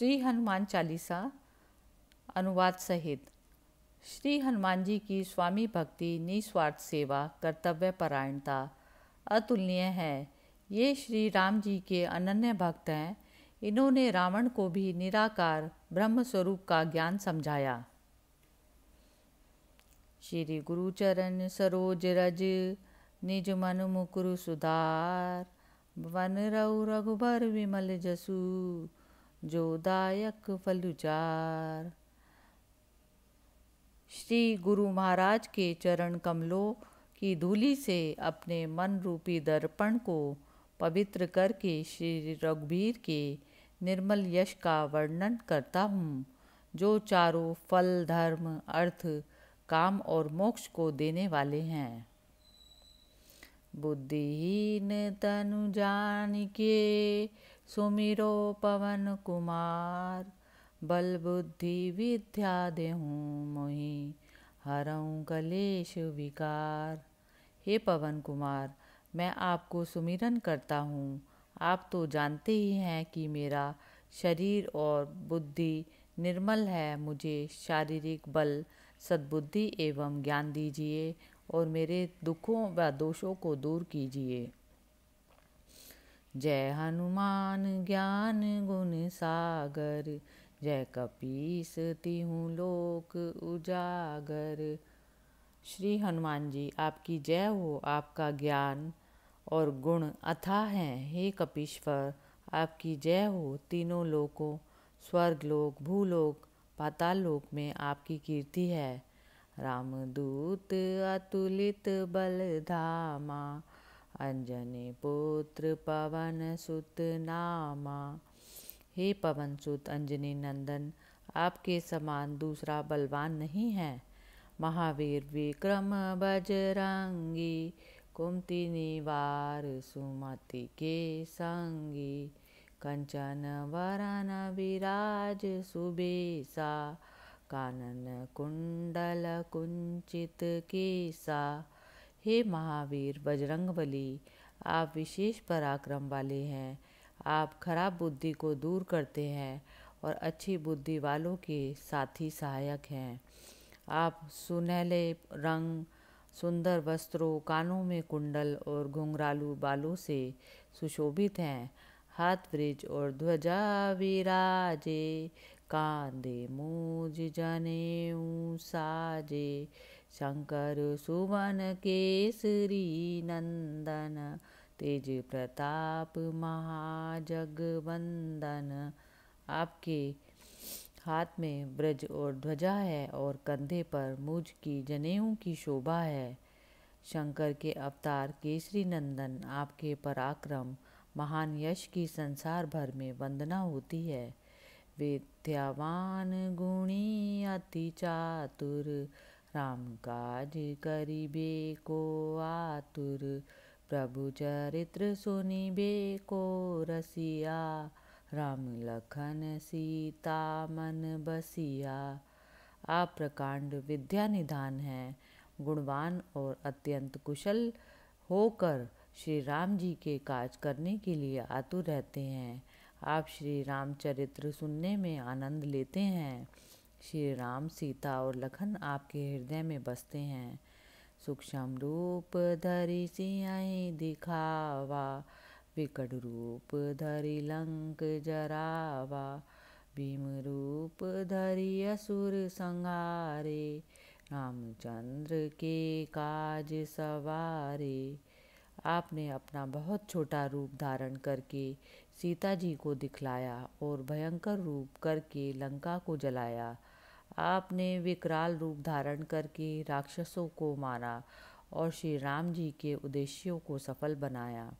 श्री हनुमान चालीसा अनुवाद सहित श्री हनुमान जी की स्वामी भक्ति निस्वार्थ सेवा कर्तव्य परायणता अतुलनीय है ये श्री राम जी के अनन्य भक्त हैं इन्होंने रावण को भी निराकार ब्रह्म स्वरूप का ज्ञान समझाया श्री गुरुचरण सरोज रज निज मन मुकुरु सुधार वन रघुबर विमल जसू जोदायक फलुचार श्री गुरु महाराज के चरण कमलों की धूली से अपने मन रूपी दर्पण को पवित्र करके श्री रघुवीर के निर्मल यश का वर्णन करता हूँ जो चारों फल धर्म अर्थ काम और मोक्ष को देने वाले हैं बुद्धिहीन तनु जान के सुमिरो पवन कुमार बल बुद्धि विद्या देहूँ मोहि हरऊँ कलेश विकार हे पवन कुमार मैं आपको सुमिरन करता हूँ आप तो जानते ही हैं कि मेरा शरीर और बुद्धि निर्मल है मुझे शारीरिक बल सद्बुद्धि एवं ज्ञान दीजिए और मेरे दुखों व दोषों को दूर कीजिए जय हनुमान ज्ञान गुण सागर जय कपीस तिहू लोक उजागर श्री हनुमान जी आपकी जय हो आपका ज्ञान और गुण अथा हैं हे कपीश्वर आपकी जय हो तीनों लोकों लोक भूलोक पाताल लोक में आपकी कीर्ति है रामदूत अतुलित बल धामा अंजनी पुत्र पवन सुत नामा हे पवन सुत अंजनी नंदन आपके समान दूसरा बलवान नहीं है महावीर विक्रम बजरंगी कुमति निवार सुमति के संगी कंचन वरण विराज सुबेसा कानन कुंडल कुंचित केसा हे महावीर बजरंगबली आप विशेष पराक्रम वाले हैं आप खराब बुद्धि को दूर करते हैं और अच्छी बुद्धि वालों के साथी सहायक हैं आप सुनहले रंग सुंदर वस्त्रों कानों में कुंडल और घुंघरालू बालों से सुशोभित हैं हाथ ब्रिज और ध्वजा विराजे कांदे मुझ जने साजे शंकर सुवन केसरी नंदन तेज प्रताप महाजगवंदन आपके हाथ में ब्रज और ध्वजा है और कंधे पर मुझ की जनेऊ की शोभा है शंकर के अवतार केसरी नंदन आपके पराक्रम महान यश की संसार भर में वंदना होती है विद्यावान गुणी अति चातुर राम काज करिबे को आतुर प्रभु चरित्र सुनिबे को रसिया राम लखन सीता मन बसिया आप प्रकांड विद्या निधान है गुणवान और अत्यंत कुशल होकर श्री राम जी के काज करने के लिए आतुर रहते हैं आप श्री रामचरित्र सुनने में आनंद लेते हैं श्री राम सीता और लखन आपके हृदय में बसते हैं सूक्ष्म रूप धरी सिंह दिखावा विकट रूप धरी लंक जरावा भीम रूप धरी असुर संहारे रामचंद्र के काज सवारे आपने अपना बहुत छोटा रूप धारण करके सीता जी को दिखलाया और भयंकर रूप करके लंका को जलाया आपने विकराल रूप धारण करके राक्षसों को मारा और श्री राम जी के उद्देश्यों को सफल बनाया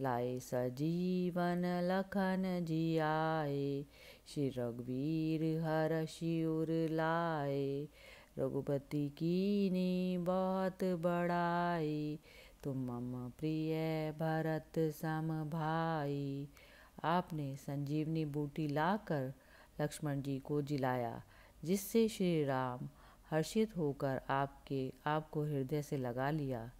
लाए सजीवन लखन जी आए श्री रघुवीर हर शिवर लाए रघुपति की नी बहुत बड़ाई तुम मम प्रिय भरत सम भाई आपने संजीवनी बूटी लाकर लक्ष्मण जी को जिलाया जिससे श्री राम हर्षित होकर आपके आपको हृदय से लगा लिया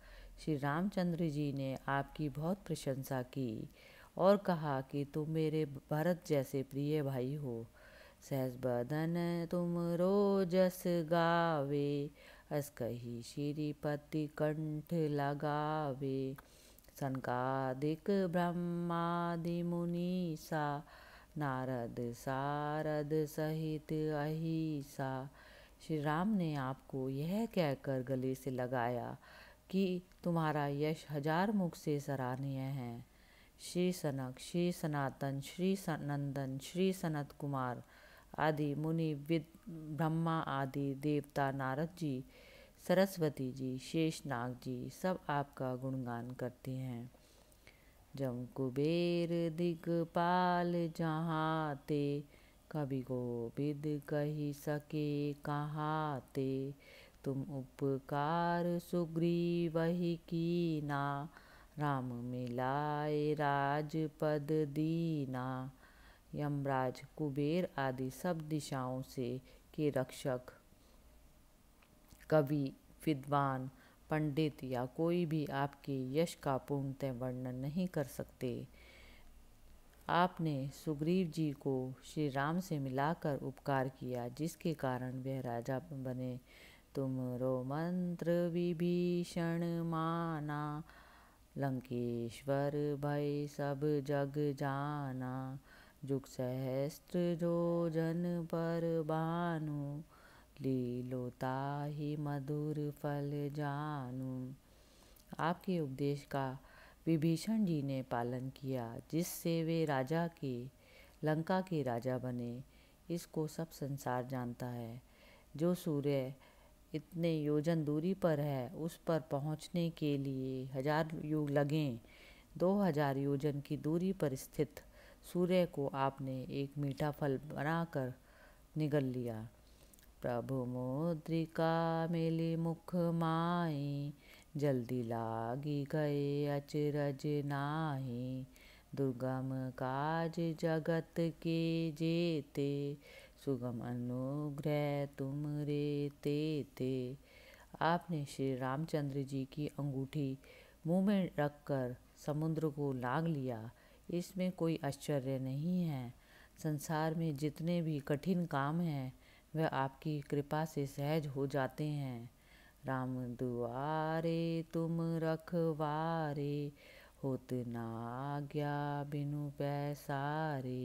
श्री रामचंद्र जी ने आपकी बहुत प्रशंसा की और कहा कि तुम मेरे भरत जैसे प्रिय भाई हो सहज बदन तुम रोजस गावे अस कही श्रीपति कंठ लगावे सनकादिक ब्रह्मादि मुनीसा नारद सारद सहित अहिसा श्री राम ने आपको यह कहकर गले से लगाया कि तुम्हारा यश हजार मुख से सराहनीय है श्री सनक श्री सनातन श्री नंदन श्री सनत कुमार आदि मुनि विद ब्रह्मा आदि देवता नारद जी सरस्वती जी शेषनाग जी सब आपका गुणगान करते हैं जम कुबेर दिगपाल कवि को गोविद कही सके ते तुम उपकार सुग्री वही की ना राम मिलाए राजपद दीना यमराज कुबेर आदि सब दिशाओं से के रक्षक कवि विद्वान पंडित या कोई भी आपके यश का पूर्णतः वर्णन नहीं कर सकते आपने सुग्रीव जी को श्री राम से मिलाकर उपकार किया जिसके कारण वह राजा बने तुम रो मंत्र विभीषण माना लंकेश्वर भय सब जग जाना जुग सहस्त्र जो जन पर भानु लीलोता ही मधुर फल जानू आपके उपदेश का विभीषण जी ने पालन किया जिससे वे राजा के लंका के राजा बने इसको सब संसार जानता है जो सूर्य इतने योजन दूरी पर है उस पर पहुंचने के लिए हजार युग लगें दो हजार योजन की दूरी पर स्थित सूर्य को आपने एक मीठा फल बनाकर निगल लिया प्रभु मुद्रिका मिली मुख माई जल्दी लागी गए अचरज नाही दुर्गम काज जगत के जेते सुगम अनुग्रह तुम रे ते ते आपने श्री रामचंद्र जी की अंगूठी मुंह में रखकर समुद्र को लाग लिया इसमें कोई आश्चर्य नहीं है संसार में जितने भी कठिन काम हैं वह आपकी कृपा से सहज हो जाते हैं राम दुआरे तुम रखवारे होत ना बिनु पैसारे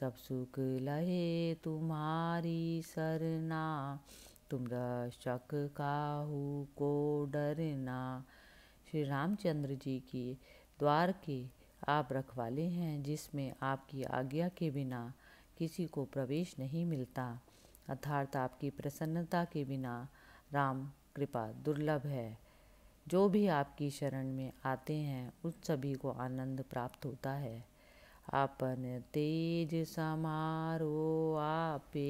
सब सुख लहे तुम्हारी सरना तुम रक्षक काहू को डरना श्री रामचंद्र जी की द्वार के आप रखवाले हैं जिसमें आपकी आज्ञा के बिना किसी को प्रवेश नहीं मिलता अर्थात आपकी प्रसन्नता के बिना राम कृपा दुर्लभ है जो भी आपकी शरण में आते हैं उस सभी को आनंद प्राप्त होता है आपन तेज समारो आपे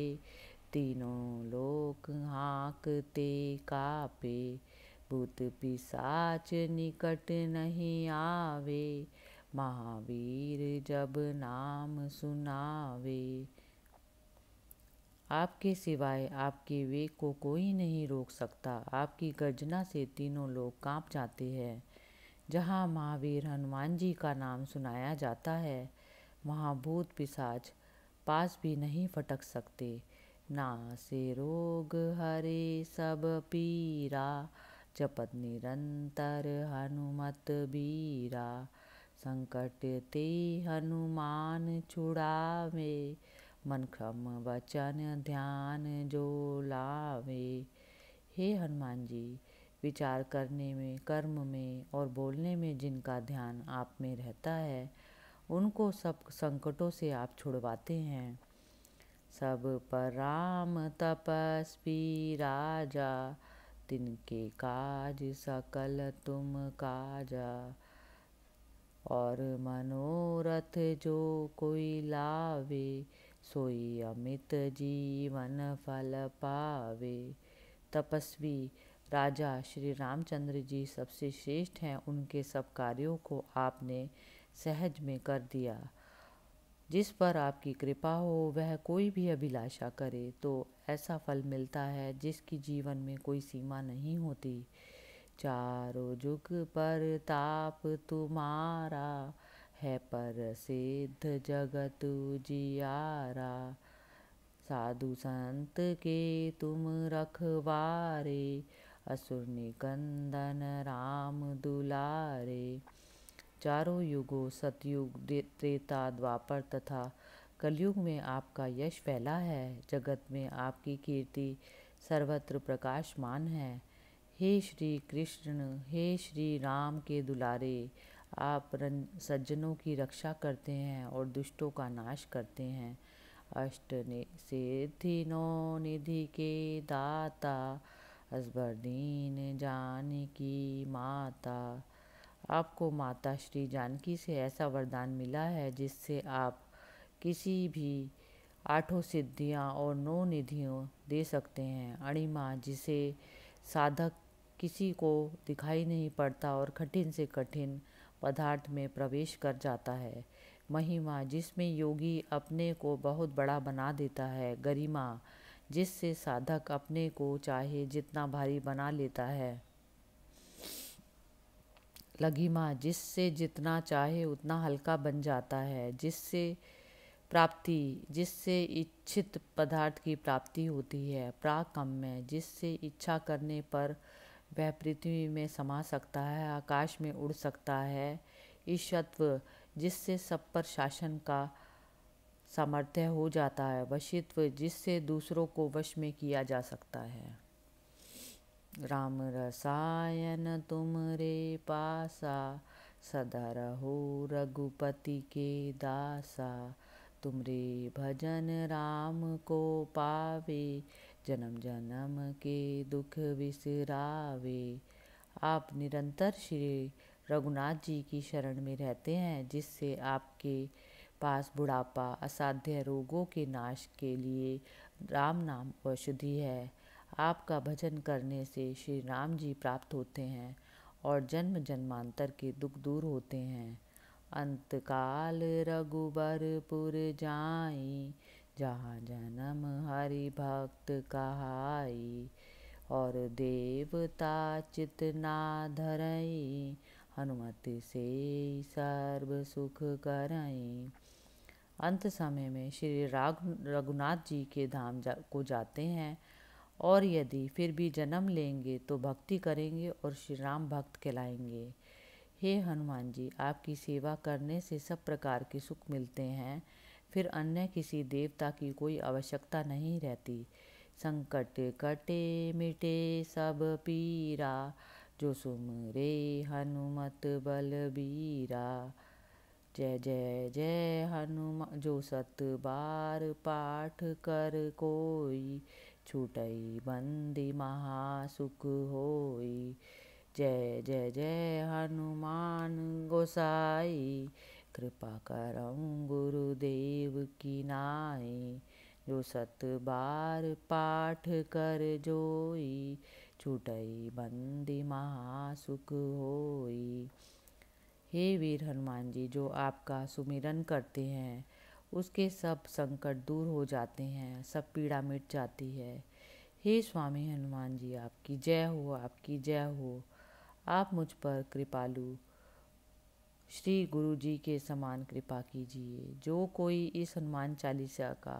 तीनों लोक हाँकते कापे भूत पिसाच निकट नहीं आवे महावीर जब नाम सुनावे आपके सिवाय आपके वेग को कोई नहीं रोक सकता आपकी गर्जना से तीनों लोग कांप जाते हैं जहाँ महावीर हनुमान जी का नाम सुनाया जाता है वहाँ भूत पिसाच पास भी नहीं फटक सकते ना से रोग हरे सब पीरा जपत निरंतर हनुमत बीरा संकट ते हनुमान छुड़ावे मन क्रम वचन ध्यान जो लावे हे हनुमान जी विचार करने में कर्म में और बोलने में जिनका ध्यान आप में रहता है उनको सब संकटों से आप छुड़वाते हैं सब पर राम तपस्वी राजा तिनके काज सकल तुम काजा और मनोरथ जो कोई लावे सोई अमित जीवन फल पावे तपस्वी राजा श्री रामचंद्र जी सबसे श्रेष्ठ हैं उनके सब कार्यों को आपने सहज में कर दिया जिस पर आपकी कृपा हो वह कोई भी अभिलाषा करे तो ऐसा फल मिलता है जिसकी जीवन में कोई सीमा नहीं होती चारों जुग पर ताप तुम्हारा है पर सिद्ध जगत जियारा साधु संत के तुम रखवारे असुर निकंदन राम दुलारे चारों युगों सतयुग त्रेता द्वापर तथा कलयुग में आपका यश फैला है जगत में आपकी कीर्ति सर्वत्र प्रकाशमान है हे श्री कृष्ण हे श्री राम के दुलारे आप रन सज्जनों की रक्षा करते हैं और दुष्टों का नाश करते हैं अष्ट ने सिद्धि नो निधि के दाता असबर दीन जान की माता आपको माता श्री जानकी से ऐसा वरदान मिला है जिससे आप किसी भी आठों सिद्धियां और नौ निधियों दे सकते हैं अणिमा जिसे साधक किसी को दिखाई नहीं पड़ता और कठिन से कठिन पदार्थ में प्रवेश कर जाता है महिमा जिसमें योगी अपने को बहुत बड़ा बना देता है गरिमा जिससे साधक अपने को चाहे जितना भारी बना लेता है लघिमा जिससे जितना चाहे उतना हल्का बन जाता है जिससे प्राप्ति जिससे इच्छित पदार्थ की प्राप्ति होती है प्राकम्य में जिससे इच्छा करने पर वह पृथ्वी में समा सकता है आकाश में उड़ सकता है ईश्वत्व जिससे सब पर शासन का सामर्थ्य हो जाता है वशित्व जिससे दूसरों को वश में किया जा सकता है राम रसायन तुम रे पासा सदा रहो रघुपति के दासा तुम रे भजन राम को पावे जन्म जन्म के दुख विसरावे आप निरंतर श्री रघुनाथ जी की शरण में रहते हैं जिससे आपके पास बुढ़ापा असाध्य रोगों के नाश के लिए राम नाम औषधि है आपका भजन करने से श्री राम जी प्राप्त होते हैं और जन्म जन्मांतर के दुख दूर होते हैं अंतकाल रघुबरपुर जाई जहाँ जन्म हरि भक्त कहाई और देवता चितना धरई हनुमत से सर्व सुख करई अंत समय में श्री राघ रघुनाथ जी के धाम जा, को जाते हैं और यदि फिर भी जन्म लेंगे तो भक्ति करेंगे और श्री राम भक्त कहलाएंगे हे हनुमान जी आपकी सेवा करने से सब प्रकार के सुख मिलते हैं फिर अन्य किसी देवता की कोई आवश्यकता नहीं रहती संकट कटे मिटे सब पीरा जो सुमरे हनुमत बलबीरा जय जय जय हनुमान जो सत बार पाठ कर कोई छूटई बंदी महासुख होई जय जय जय हनुमान गोसाई कृपा करम गुरुदेव की नाई जो सत बार पाठ कर जोई छुटई बंदी महासुख होई हे वीर हनुमान जी जो आपका सुमिरन करते हैं उसके सब संकट दूर हो जाते हैं सब पीड़ा मिट जाती है हे स्वामी हनुमान जी आपकी जय हो आपकी जय हो आप मुझ पर कृपालु श्री गुरु जी के समान कृपा कीजिए जो कोई इस हनुमान चालीसा का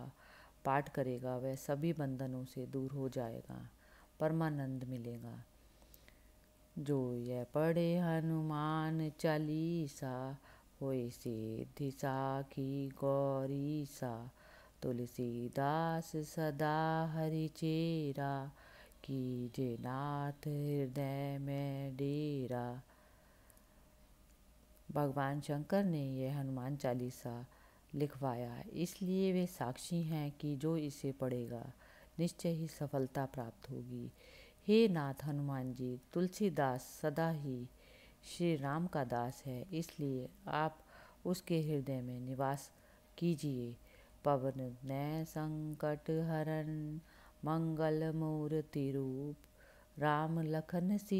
पाठ करेगा वह सभी बंधनों से दूर हो जाएगा परमानंद मिलेगा जो यह पढ़े हनुमान चालीसा होए सिद्धि साखी गौरी सा तुलसीदास सदा हरि चेरा जे नाथ हृदय में डेरा भगवान शंकर ने यह हनुमान चालीसा लिखवाया इसलिए वे साक्षी हैं कि जो इसे पढ़ेगा निश्चय ही सफलता प्राप्त होगी हे नाथ हनुमान जी तुलसीदास सदा ही श्री राम का दास है इसलिए आप उसके हृदय में निवास कीजिए पवन नय संकट हरण मंगल मूर्ति रूप राम लखन सी